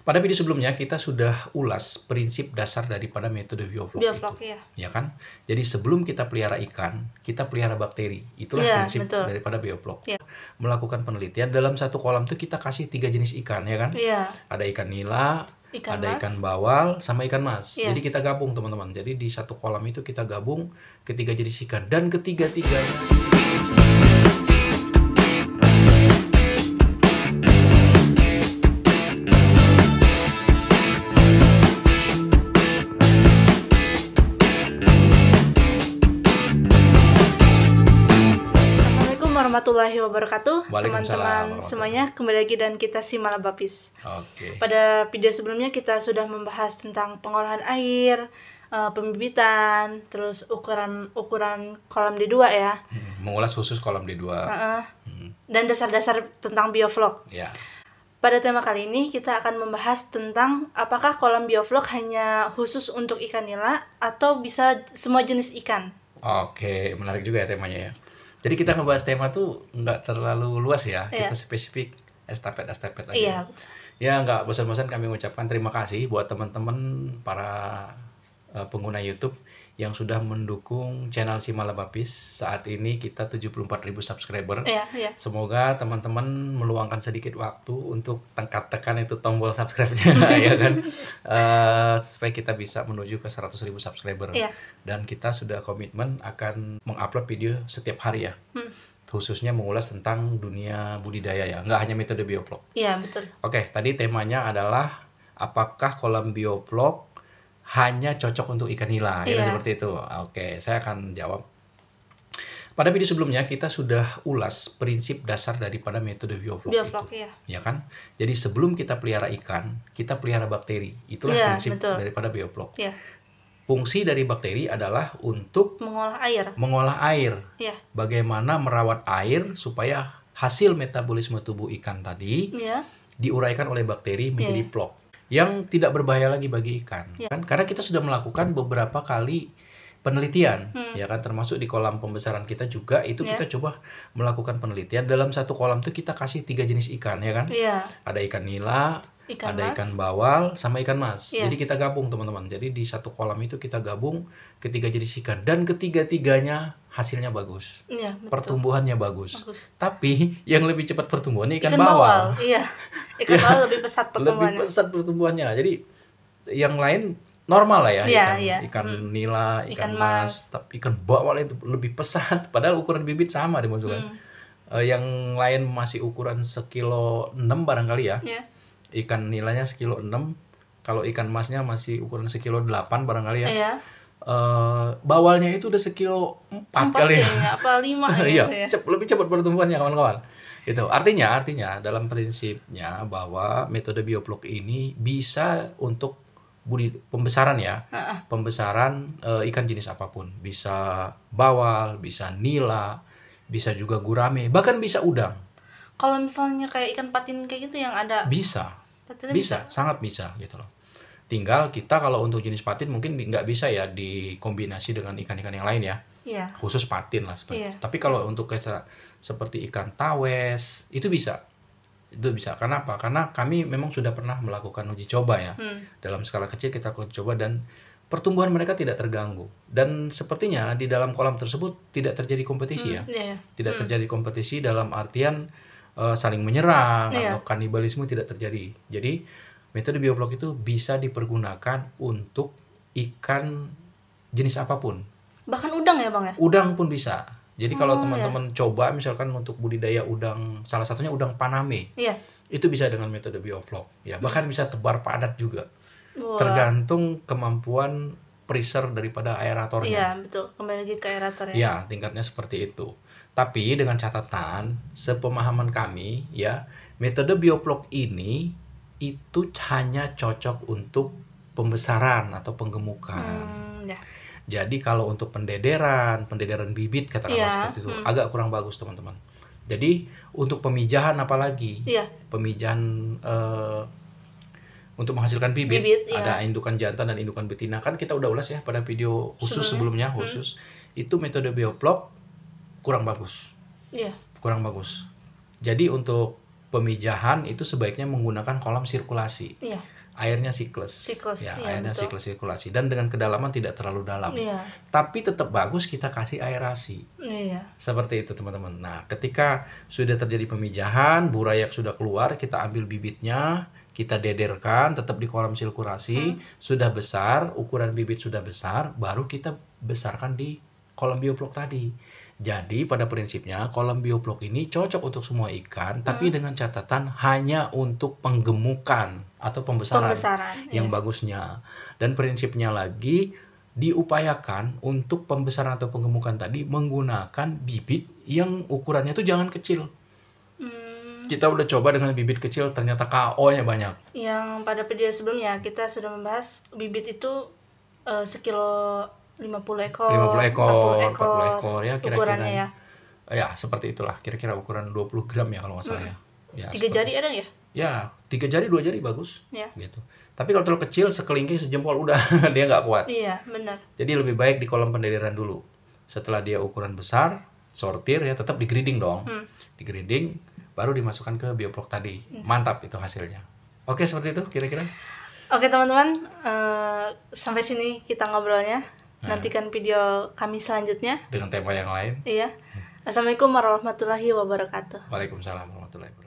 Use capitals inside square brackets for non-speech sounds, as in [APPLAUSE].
Pada video sebelumnya kita sudah ulas prinsip dasar daripada metode bioflok, itu. Ya. ya kan? Jadi sebelum kita pelihara ikan, kita pelihara bakteri. Itulah ya, prinsip betul. daripada bioflok. Ya. Melakukan penelitian dalam satu kolam tuh kita kasih tiga jenis ikan ya kan? Ya. Ada ikan nila, ikan ada mas. ikan bawal sama ikan mas. Ya. Jadi kita gabung teman-teman. Jadi di satu kolam itu kita gabung ketiga jenis ikan dan ketiga-tiganya warahmatullahi wabarakatuh teman-teman semuanya kembali lagi dan kita si Malabapis okay. pada video sebelumnya kita sudah membahas tentang pengolahan air uh, pembibitan terus ukuran ukuran kolam D2 ya hmm, mengulas khusus kolam D2 uh -uh. Hmm. dan dasar-dasar tentang bioflok yeah. Pada tema kali ini kita akan membahas tentang apakah kolam bioflok hanya khusus untuk ikan nila atau bisa semua jenis ikan. Oke, menarik juga ya temanya ya. Jadi kita ngebahas tema tuh nggak terlalu luas ya, yeah. kita iya. spesifik estafet-estafet aja. Iya. Yeah. Ya nggak bosan-bosan kami mengucapkan terima kasih buat teman-teman para Eh, pengguna YouTube yang sudah mendukung channel Simalabapis. Saat ini kita 74.000 subscriber. Yeah, yeah. Semoga teman-teman meluangkan sedikit waktu untuk tekan-tekan itu tombol subscribe-nya [LAUGHS] ya kan. Uh, supaya kita bisa menuju ke ribu subscriber. Yeah. Dan kita sudah komitmen akan mengupload video setiap hari ya. Hmm khususnya mengulas tentang dunia budidaya ya, nggak hanya metode bioplok. Iya betul. Oke, tadi temanya adalah apakah kolam bioplok hanya cocok untuk ikan nila, yeah. ya iya. seperti itu. Oke, saya akan jawab. Pada video sebelumnya kita sudah ulas prinsip dasar daripada metode bioflok, bioflok itu, ya. ya kan? Jadi sebelum kita pelihara ikan, kita pelihara bakteri. Itulah yeah, prinsip betul. daripada bioflok. Yeah. Fungsi dari bakteri adalah untuk mengolah air. Mengolah air. Yeah. Bagaimana merawat air supaya hasil metabolisme tubuh ikan tadi yeah. diuraikan oleh bakteri menjadi yeah. plok yang tidak berbahaya lagi bagi ikan yeah. kan karena kita sudah melakukan beberapa kali penelitian hmm. ya kan termasuk di kolam pembesaran kita juga itu yeah. kita coba melakukan penelitian dalam satu kolam tuh kita kasih tiga jenis ikan ya kan yeah. ada ikan nila ikan ada mas. ikan bawal sama ikan mas yeah. jadi kita gabung teman-teman jadi di satu kolam itu kita gabung ketiga jenis ikan dan ketiga tiganya hasilnya bagus, ya, betul. pertumbuhannya bagus. bagus. Tapi yang lebih cepat pertumbuhannya ikan, ikan bawal. bawal. Iya, ikan [LAUGHS] ya. bawal lebih pesat pertumbuhannya. Lebih pesat pertumbuhannya. Jadi yang lain normal lah ya, ya ikan, ya. ikan hmm. nila, ikan, ikan mas, mas, tapi ikan bawal itu lebih pesat. Padahal ukuran bibit sama di kan. Hmm. Uh, yang lain masih ukuran sekilo enam barangkali ya. ya. Ikan nilanya sekilo enam, kalau ikan masnya masih ukuran sekilo delapan barangkali ya. ya Eh, bawalnya itu udah sekilo empat, kali ya, ya apa lima [LAUGHS] ya iya gitu ya. lebih cepat pertumbuhannya kawan-kawan itu artinya artinya dalam prinsipnya bahwa metode bioplok ini bisa untuk budi pembesaran ya pembesaran uh, ikan jenis apapun bisa bawal bisa nila bisa juga gurame bahkan bisa udang kalau misalnya kayak ikan patin kayak gitu yang ada bisa bisa, bisa sangat bisa gitu loh Tinggal kita kalau untuk jenis patin mungkin nggak bisa ya dikombinasi dengan ikan-ikan yang lain ya. Yeah. Khusus patin lah seperti. Yeah. Tapi kalau untuk kayak seperti ikan tawes itu bisa. Itu bisa. Kenapa? Karena kami memang sudah pernah melakukan uji coba ya. Hmm. Dalam skala kecil kita uji coba dan pertumbuhan mereka tidak terganggu dan sepertinya di dalam kolam tersebut tidak terjadi kompetisi hmm, ya. Yeah. Iya. Tidak hmm. terjadi kompetisi dalam artian uh, saling menyerang yeah. atau kanibalisme tidak terjadi. Jadi Metode bioblok itu bisa dipergunakan untuk ikan jenis apapun. Bahkan udang ya, Bang ya? Udang pun bisa. Jadi kalau oh, iya. teman-teman iya. coba misalkan untuk budidaya udang, salah satunya udang paname, iya. itu bisa dengan metode bioflok, ya bahkan bisa tebar padat juga, Wah. tergantung kemampuan freezer daripada aeratornya. Iya betul, kembali lagi ke aeratornya. Iya tingkatnya seperti itu. Tapi dengan catatan, sepemahaman kami, ya metode bioflok ini itu hanya cocok untuk pembesaran atau penggemukan. Hmm, ya. Jadi kalau untuk pendederan, pendederan bibit katakanlah ya, seperti itu hmm. agak kurang bagus teman-teman. Jadi untuk pemijahan apalagi ya. pemijahan uh, untuk menghasilkan bibit, bibit iya. ada indukan jantan dan indukan betina kan kita udah ulas ya pada video khusus sebelumnya, sebelumnya hmm. khusus hmm. itu metode bioplok kurang bagus. Ya. Kurang bagus. Jadi untuk pemijahan itu sebaiknya menggunakan kolam sirkulasi. Iya. Airnya siklus. Siklus. Ya, ya airnya siklus sirkulasi dan dengan kedalaman tidak terlalu dalam. Iya. Tapi tetap bagus kita kasih aerasi. Iya. Seperti itu teman-teman. Nah, ketika sudah terjadi pemijahan, burayak sudah keluar, kita ambil bibitnya, kita dederkan tetap di kolam sirkulasi, hmm. sudah besar, ukuran bibit sudah besar, baru kita besarkan di kolam bioplok tadi jadi pada prinsipnya kolam bioblok ini cocok untuk semua ikan, hmm. tapi dengan catatan hanya untuk penggemukan atau pembesaran, pembesaran yang iya. bagusnya. Dan prinsipnya lagi diupayakan untuk pembesaran atau penggemukan tadi menggunakan bibit yang ukurannya tuh jangan kecil. Hmm. Kita udah coba dengan bibit kecil ternyata KO-nya banyak. Yang pada video sebelumnya kita sudah membahas bibit itu uh, sekilo 50 ekor 50 ekor 40 ekor, 40 ekor ya kira-kira ya. ya seperti itulah kira-kira ukuran 20 gram ya kalau nggak salah ya, hmm. ya tiga jari ada ya ya tiga jari dua jari bagus ya. gitu tapi kalau terlalu kecil sekelingking sejempol udah [LAUGHS] dia nggak kuat iya benar jadi lebih baik di kolam pendirian dulu setelah dia ukuran besar sortir ya tetap di grading dong hmm. grading baru dimasukkan ke bioprok tadi hmm. mantap itu hasilnya oke seperti itu kira-kira oke teman-teman uh, sampai sini kita ngobrolnya Nah. Nantikan video kami selanjutnya dengan tema yang lain. Iya. Assalamualaikum warahmatullahi wabarakatuh. Waalaikumsalam warahmatullahi wabarakatuh.